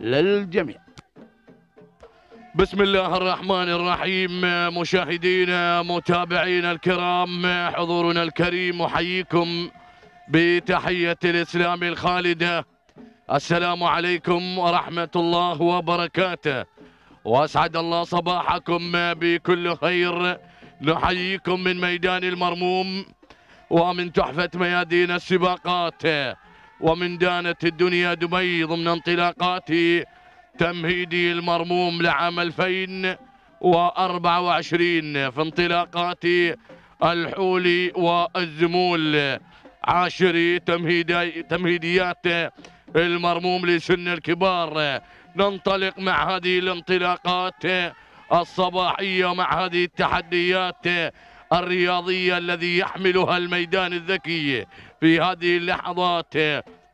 للجميع بسم الله الرحمن الرحيم مشاهدينا متابعينا الكرام حضورنا الكريم محييكم بتحية الإسلام الخالدة السلام عليكم ورحمة الله وبركاته وأسعد الله صباحكم بكل خير نحييكم من ميدان المرموم ومن تحفة ميادين السباقات ومن دانة الدنيا دبي ضمن انطلاقات تمهيدي المرموم لعام 2024 في انطلاقات الحولي والزمول عاشري تمهيديات المرموم لسن الكبار ننطلق مع هذه الانطلاقات الصباحية مع هذه التحديات الرياضية الذي يحملها الميدان الذكي في هذه اللحظات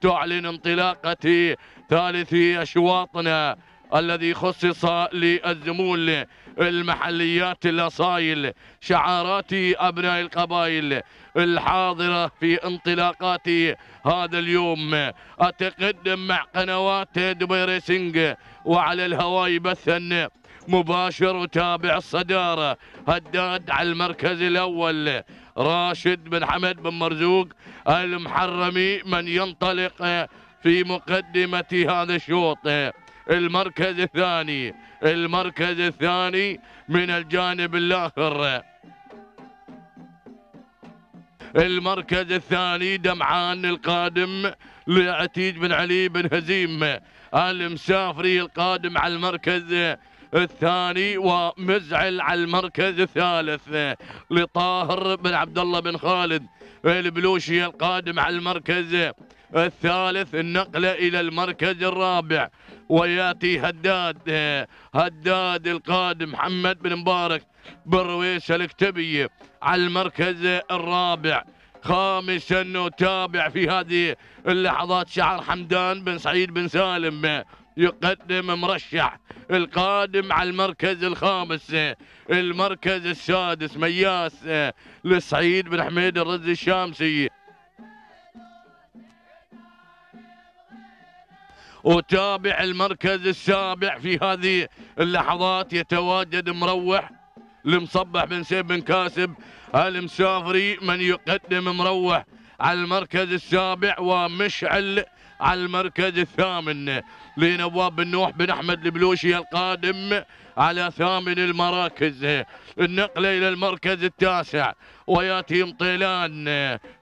تعلن انطلاقة ثالث أشواطنا الذي خصص للزمول المحليات الأصايل شعارات أبناء القبائل الحاضرة في انطلاقات هذا اليوم أتقدم مع قنوات دبي ريسنج وعلى الهواء بثا مباشر وتابع الصدارة هداد على المركز الأول راشد بن حمد بن مرزوق المحرمي من ينطلق في مقدمة هذا الشوط المركز الثاني المركز الثاني من الجانب الآخر المركز الثاني دمعان القادم لعتيج بن علي بن هزيم المسافري القادم على المركز الثاني ومزعل على المركز الثالث لطاهر بن عبد الله بن خالد البلوشي القادم على المركز الثالث النقلة إلى المركز الرابع وياتي هداد هداد القادم محمد بن مبارك برويش الكتبي على المركز الرابع خامسا نتابع في هذه اللحظات شعر حمدان بن سعيد بن سالم يقدم مرشح القادم على المركز الخامس المركز السادس مياس لسعيد بن حميد الرزي الشامسي وتابع المركز السابع في هذه اللحظات يتواجد مروح لمصبح بن سيف بن كاسب المسافري من يقدم مروح على المركز السابع ومشعل على المركز الثامن لنواب بن نوح بن احمد البلوشي القادم على ثامن المراكز النقله الى المركز التاسع وياتي مطيلان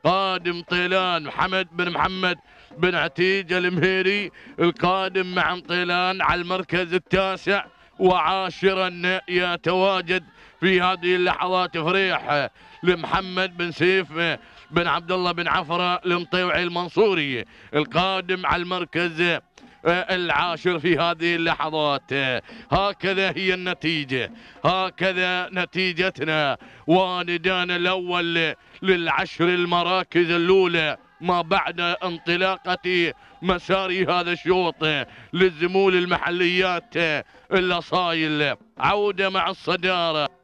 قادم طيلان محمد بن محمد بن عتيج المهيري القادم مع مطيلان على المركز التاسع وعاشرا يتواجد في هذه اللحظات فريح لمحمد بن سيف بن عبد الله بن عفره المطيوعي المنصوري القادم على المركز آه، العاشر في هذه اللحظات هكذا هي النتيجة هكذا نتيجتنا وندانا الأول للعشر المراكز الأولى ما بعد انطلاقة مسار هذا الشوط للزمول المحليات الأصايل عودة مع الصدارة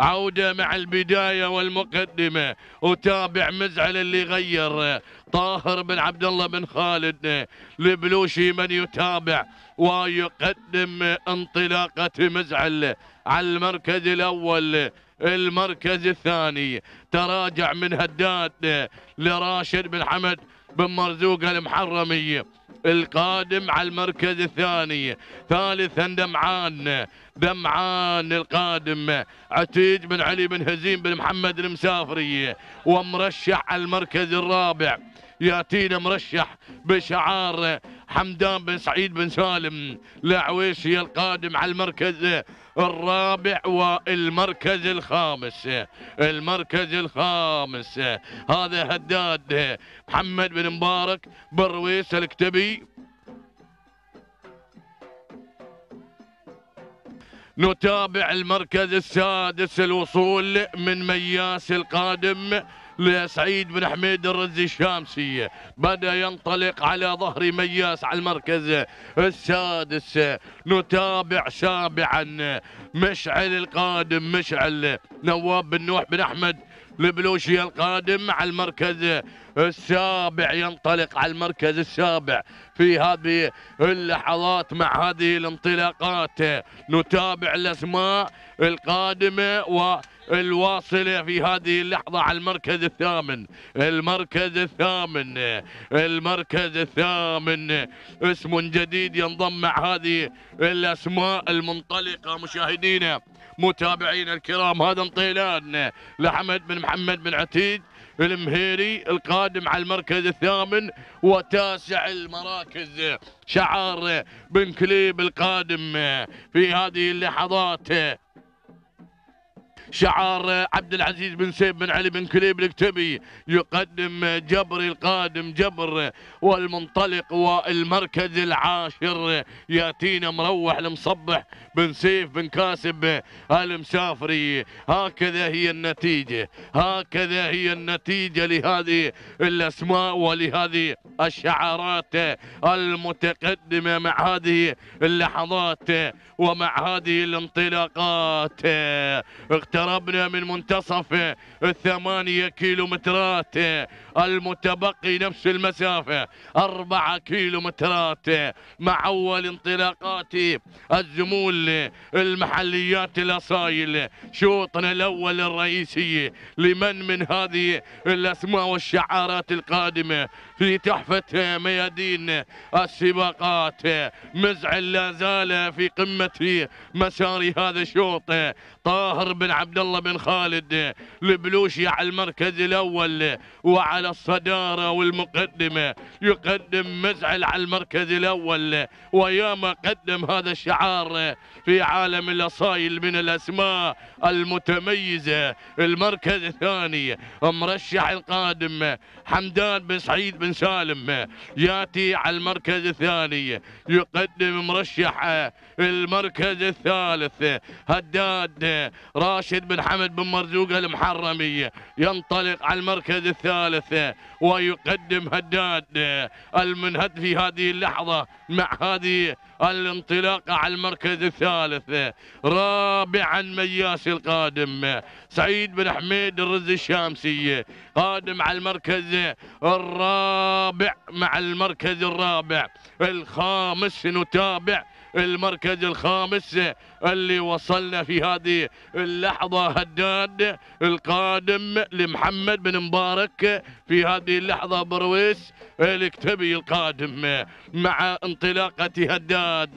عودة مع البداية والمقدمة وتابع مزعل اللي غير طاهر بن عبد الله بن خالد لبلوشي من يتابع ويقدم انطلاقة مزعل على المركز الأول المركز الثاني تراجع من هداد لراشد بن حمد بن مرزوق المحرمي القادم على المركز الثاني ثالثا دمعان دمعان القادم عتيج بن علي بن هزيم بن محمد المسافري ومرشح على المركز الرابع ياتينا مرشح بشعار حمدان بن سعيد بن سالم العويشي القادم على المركز الرابع والمركز الخامس المركز الخامس هذا هداد محمد بن مبارك برويس الكتبي نتابع المركز السادس الوصول من مياس القادم لسعيد بن حميد الرزي الشامسي بدأ ينطلق على ظهر مياس على المركز السادس نتابع سابعا مشعل القادم مشعل نواب بن نوح بن أحمد البلوشي القادم على المركز السابع ينطلق على المركز السابع في هذه اللحظات مع هذه الانطلاقات نتابع الأسماء القادمة و الواصلة في هذه اللحظة على المركز الثامن المركز الثامن المركز الثامن اسم جديد ينضم مع هذه الأسماء المنطلقة مشاهدينا متابعينا الكرام هذا انطيلان لحمد بن محمد بن عتيد المهيري القادم على المركز الثامن وتاسع المراكز شعار بن كليب القادم في هذه اللحظات شعار عبد العزيز بن سيف بن علي بن كليب الكتبي يقدم جبر القادم جبر والمنطلق والمركز العاشر ياتينا مروح المصبح بن سيف بن كاسب المسافري هكذا هي النتيجة هكذا هي النتيجة لهذه الأسماء ولهذه الشعارات المتقدمة مع هذه اللحظات ومع هذه الانطلاقات اقتربنا من منتصف الثمانية كيلو مترات المتبقي نفس المسافة أربعة كيلو مترات مع أول انطلاقات الزمول المحليات الأصايل شوطنا الأول الرئيسي لمن من هذه الأسماء والشعارات القادمة في تحفة ميادين السباقات مزعل لا زال في قمة مسار هذا الشوط طاهر بن عبد الله بن خالد البلوشي على المركز الأول وعلى الصدارة والمقدمة يقدم مزعل على المركز الأول وياما قدم هذا الشعار في عالم الأصايل من الأسماء المتميزة المركز الثاني مرشح القادم حمدان بن سعيد بن بن سالم ياتي على المركز الثاني يقدم مرشح المركز الثالث هداد راشد بن حمد بن مرزوق المحرمي ينطلق على المركز الثالث ويقدم هداد المنهد في هذه اللحظة مع هذه الانطلاق على المركز الثالث رابعا مياس القادم سعيد بن حميد الرز الشامسي قادم على المركز الرابع مع المركز الرابع الخامس نتابع المركز الخامس اللي وصلنا في هذه اللحظة هداد القادم لمحمد بن مبارك في هذه اللحظة برويس الكتبي القادم مع انطلاقة هداد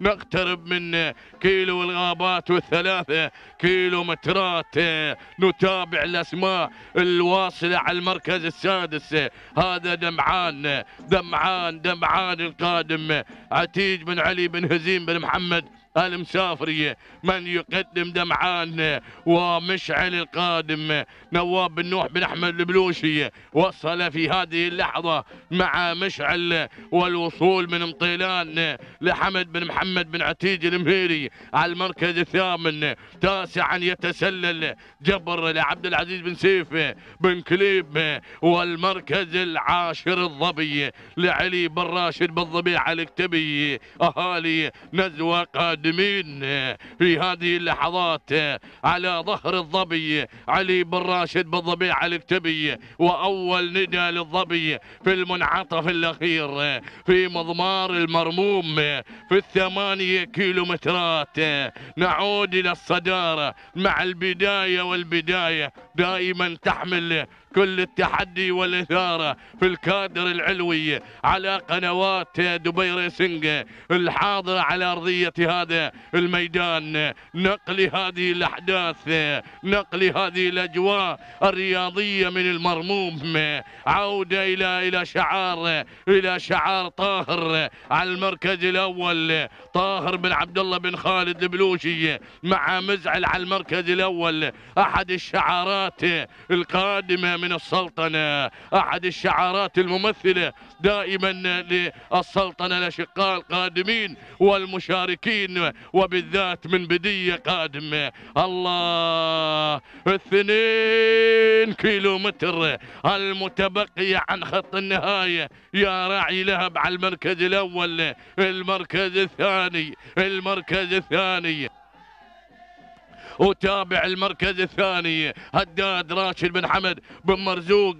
نقترب من كيلو الغابات والثلاثة كيلو مترات نتابع الأسماء الواصلة على المركز السادس هذا دمعان دمعان دمعان القادم عتيج بن علي بن هزيم بن محمد المسافرية من يقدم دمعان ومشعل القادم نواب بن نوح بن أحمد البلوشي وصل في هذه اللحظة مع مشعل والوصول من مطيلان لحمد بن محمد بن عتيج المهيري على المركز الثامن تاسعا يتسلل جبر لعبد العزيز بن سيف بن كليب والمركز العاشر الظبي لعلي بن راشد بالضبيعة الكتبي أهالي نزوة قادم المقدمين آه، في هذه اللحظات آه، على ظهر الظبي علي بن راشد بن ضبيعه الكتبي واول ندى للظبي في المنعطف الاخير آه، في مضمار المرموم في الثمانيه كيلومترات نعود الى الصداره مع البدايه والبدايه دائما تحمل كل التحدي والإثارة في الكادر العلوي على قنوات دبي ريسنج الحاضرة على أرضية هذا الميدان نقل هذه الأحداث نقل هذه الأجواء الرياضية من المرموم عودة إلى إلى شعار إلى شعار طاهر على المركز الأول طاهر بن عبد الله بن خالد البلوشي مع مزعل على المركز الأول أحد الشعارات القادمة من السلطنة أحد الشعارات الممثلة دائما للسلطنة الأشقاء القادمين والمشاركين وبالذات من بدية قادمة الله اثنين كيلو متر المتبقية عن خط النهاية يا راعي لهب على المركز الأول المركز الثاني المركز الثاني وتابع المركز الثاني هداد راشد بن حمد بن مرزوق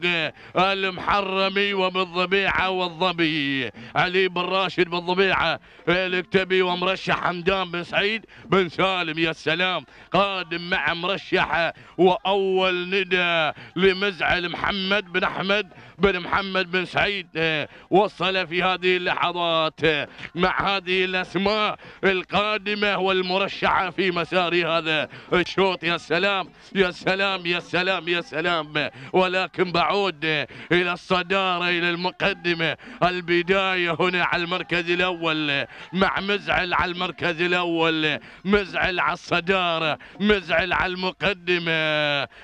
المحرمي وبالضبيعة والضبي علي بن راشد بالضبيعة الاكتبي الكتبي ومرشح حمدان بن سعيد بن سالم يا سلام قادم مع مرشحه واول ندى لمزعل محمد بن احمد بن محمد بن سعيد آه، وصل في هذه اللحظات آه، مع هذه الأسماء القادمة والمرشحة في مسار هذا الشوط يا سلام يا سلام يا سلام يا سلام ولكن بعود آه، إلى الصدارة إلى المقدمة البداية هنا على المركز الأول مع مزعل على المركز الأول مزعل على الصدارة مزعل على المقدمة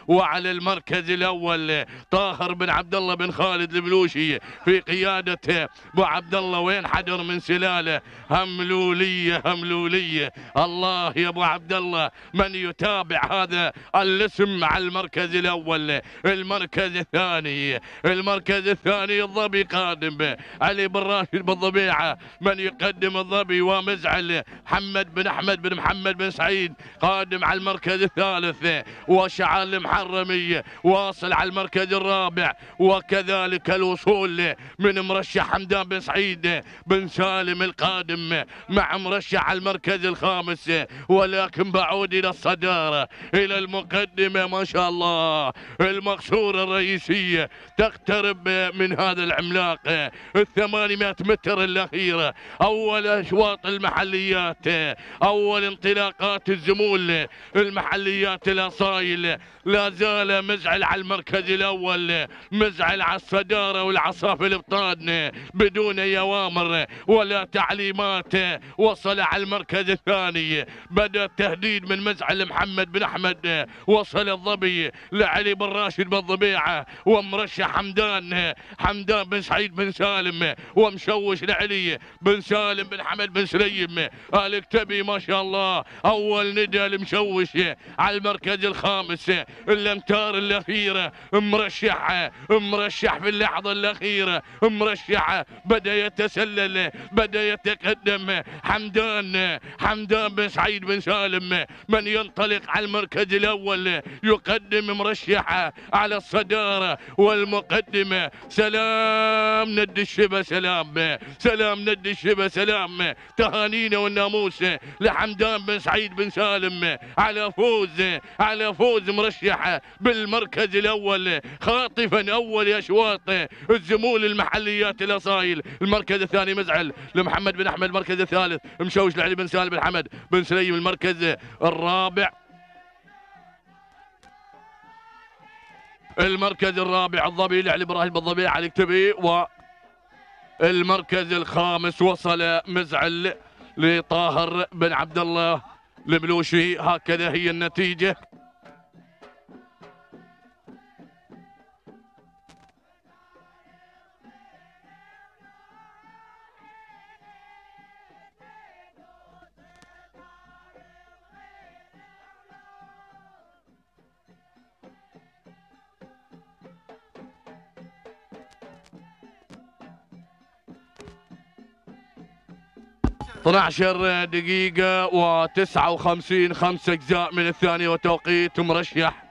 وعلى المركز الأول طاهر بن عبد الله بن خالد خالد البلوشي في قيادة ابو عبد الله وين حدر من سلاله هملوليه هملوليه الله يا ابو عبد الله من يتابع هذا الاسم مع المركز الاول المركز الثاني المركز الثاني الظبي قادم علي بن راشد بالضبيعه من يقدم الظبي ومزعل محمد بن احمد بن محمد بن سعيد قادم على المركز الثالث وشعال المحرمي واصل على المركز الرابع وكذا ذلك الوصول من مرشح حمدان بن سعيد بن سالم القادم مع مرشح المركز الخامس ولكن بعود إلى الصدارة إلى المقدمة ما شاء الله المقصورة الرئيسية تقترب من هذا العملاق ال 800 متر الأخيرة أول أشواط المحليات أول انطلاقات الزمول المحليات الأصايل لا زال مزعل على المركز الأول مزعل على الصدارة والعصافي في بدون أي أوامر ولا تعليمات وصل على المركز الثاني بدأ التهديد من مزعل محمد بن أحمد وصل الظبي لعلي بن راشد بن ضبيعة ومرشح حمدان حمدان بن سعيد بن سالم ومشوش لعلي بن سالم بن حمد بن سليم آل ما شاء الله أول ندى المشوش على المركز الخامس الأمتار الأخيرة مرشح مرشح مرشح في اللحظة الأخيرة مرشحة بدأ يتسلل بدأ يتقدم حمدان حمدان بن سعيد بن سالم من ينطلق على المركز الأول يقدم مرشحة على الصدارة والمقدمة سلام ند الشبه سلام سلام ند الشبه سلام تهانينا والناموس لحمدان بن سعيد بن سالم على فوز على فوز مرشح بالمركز الأول خاطفا أول يا شوي الوطني الزمول المحليات الاصايل المركز الثاني مزعل لمحمد بن احمد المركز الثالث مشوش لعلي بن سالم بن حمد بن سليم المركز الرابع المركز الرابع الضبي لعلي ابراهيم الضبي علي كتبي و المركز الخامس وصل مزعل لطاهر بن عبد الله الملوشي هكذا هي النتيجه 12 دقيقة و59 خمس أجزاء من الثانية وتوقيت مرشح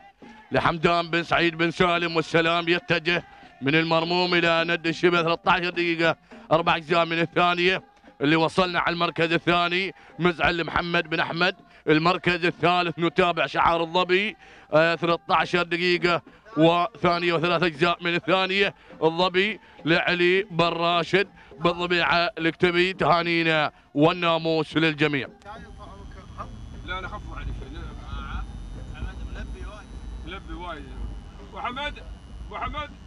لحمدان بن سعيد بن سالم والسلام يتجه من المرموم إلى ند الشبه 13 دقيقة أربع أجزاء من الثانية اللي وصلنا على المركز الثاني مزعل محمد بن أحمد المركز الثالث نتابع شعار الظبي 13 آه، دقيقة وثانية وثلاث أجزاء من الثانية الظبي لعلي بن راشد بالضبيعة الكتبي تهانينا والناموس للجميع لا عليك آه، وايد وايد وحمد وحمد